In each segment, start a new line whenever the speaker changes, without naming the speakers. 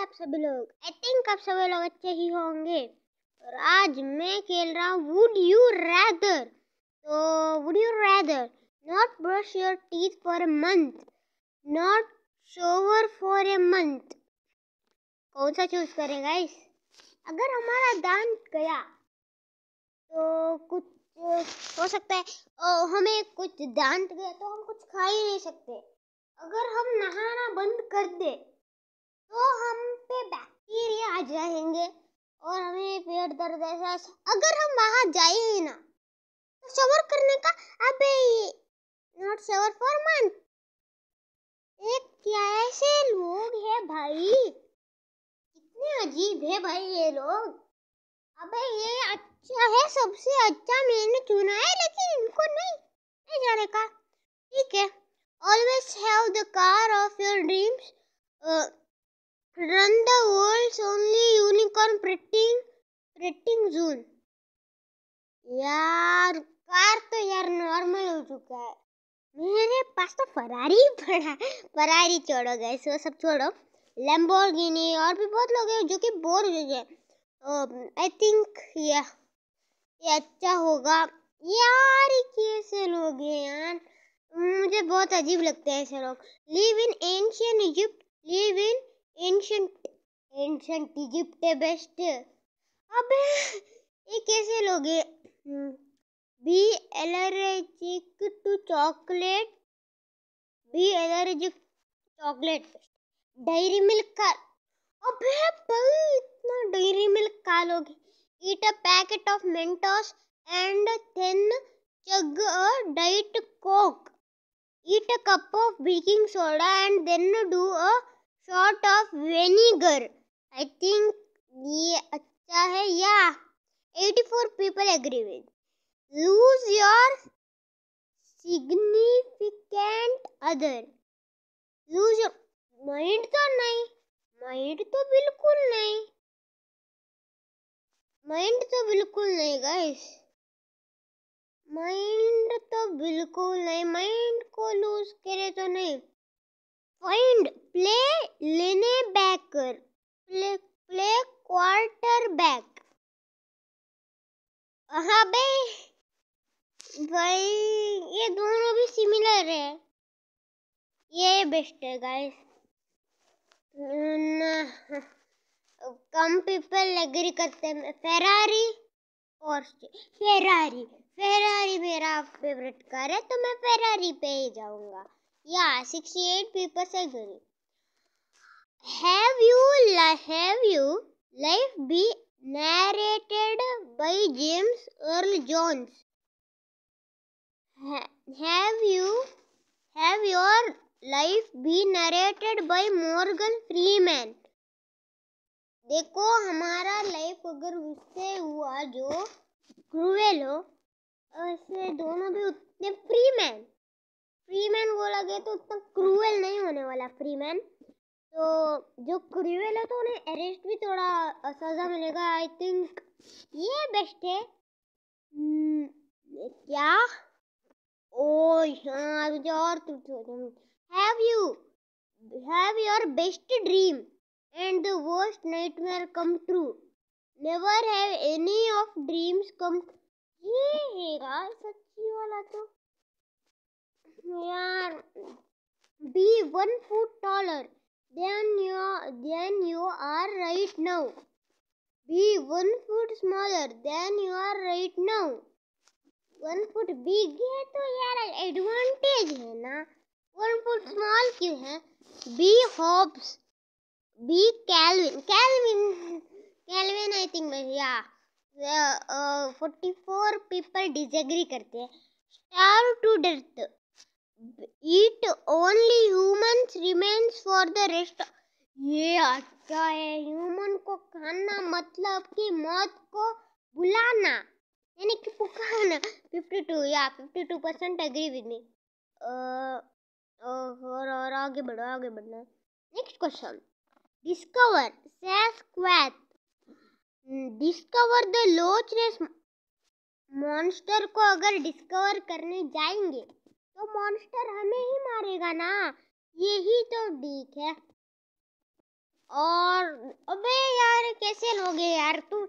आप सभी लोग आई थिंक आप सभी लोग अच्छे ही होंगे और आज मैं खेल रहा हूँ वुड यू रैदर तो would you rather not brush your teeth for a month not shower for a month कौन सा चूज करें गाइस अगर हमारा दांत गया तो कुछ हो सकता है और हमें कुछ दांत गया तो हम कुछ खा ही नहीं सकते अगर हम नहाना बंद कर दे तो हम पे बैक्टीरिया आ जाएंगे और हमें पेट दर्द ऐसा अगर हम बाहर जाए ही ना तो शवर करने का अबे नॉट शवर फॉर मंथ एक क्या ऐसे लोग है भाई कितने अजीब है भाई ये लोग अबे ये अच्छा है सबसे अच्छा मैंने चुना है लेकिन इनको नहीं नहीं जाने का ठीक है always have the car of your dreams run the world's only unicorn printing printing zone यार कार तो यार नॉर्मल हो चुका है मेरे पास तो फरारी पड़ा फरारी छोड़ो गए वो सब छोड़ो लैम्बोर्गिनी और भी बहुत लोग हैं जो कि बोर हो गए आई थिंक या ये अच्छा होगा यार कैसे लोग हैं यार मुझे बहुत अजीब लगते हैं ऐसे लोग live in ancient Egypt live in ancient ancient Egypt है बेस्ट अब ये कैसे लोगे be allergic to chocolate be allergic chocolate dairy milk का अबे भाई इतना डायरी मिल्क खा लोगे eat a packet of mentos and then chug a diet coke eat a cup of baking soda and then do a sort of vinegar i think ये अच्छा है या 84 people agree with lose your significant other lose your mind तो नहीं mind तो बिल्कुल नहीं mind तो बिल्कुल नहीं गाइस माइंड तो बिल्कुल नहीं माइंड को लूज करे तो नहीं फाइंड प्ले लेने backer play play quarterback हाँ भाई भाई ये दोनों भी सिमिलर है ये बेस्ट है गाइस कम पीपल एग्री करते हैं फेरारी और फेरारी फेरारी मेरा फेवरेट कार है तो मैं फेरारी पे ही जाऊंगा Yeah, sixty-eight people say agree. Have you have you life be narrated by James Earl Jones? have you have your life be narrated by Morgan Freeman? देखो हमारा life अगर उससे हुआ जो क्रूवेल हो उससे दोनों भी उतने फ्री मैन फ्रीमैन बोला गया तो उतना क्रूएल नहीं होने वाला फ्रीमैन तो जो क्रूएल है तो उन्हें अरेस्ट भी थोड़ा सज़ा मिलेगा आई थिंक ये बेस्ट है हम्म, क्या ओ यार मुझे और have you have your best dream and the worst nightmare come true never have any of dreams come ये है सच्ची वाला तो are be one foot taller than you are, than you are right now. Be one foot smaller than you are right now. One foot big है तो यार advantage है ना वन फुट स्मॉल क्यों है B Hobbes B Calvin Calvin Calvin I think या forty four people disagree करते हैं starve to death eat only human remains for the rest ये अच्छा है ह्यूमन को खाना मतलब कि मौत को बुलाना यानी कि पुकारना फिफ्टी टू या fifty two percent agree with me और और आगे बढ़ो आगे बढ़ना नेक्स्ट क्वेश्चन डिस्कवर सैस डिस्कवर द लोचलेस मॉन्स्टर को अगर डिस्कवर करने जाएंगे तो मॉन्स्टर हमें ही मारेगा ना यही तो डीक है और अबे यार कैसे लोगे यार तुम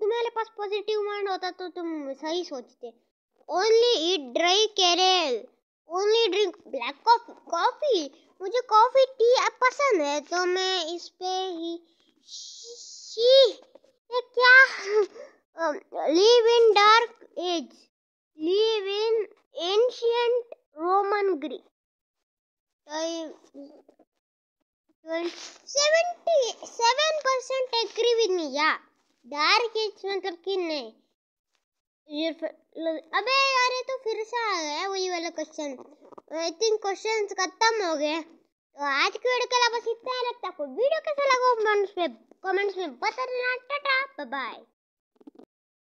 तुम्हारे पास पॉजिटिव माइंड होता तो तुम सही सोचते only eat dry cereal only drink black coffee coffee मुझे कॉफ़ी टी अब पसंद है तो मैं इस पे ही शी, शी ये क्या लिव इन डार्क एज मतलब अबे यार ये तो फिर से आ गया वही वाला क्वेश्चन आई थिंक क्वेश्चन खत्म हो गए तो आज की वीडियो के लिए बस इतना ही वीडियो कैसा लगा कमेंट्स में कमेंट्स में बता देना टाटा बाय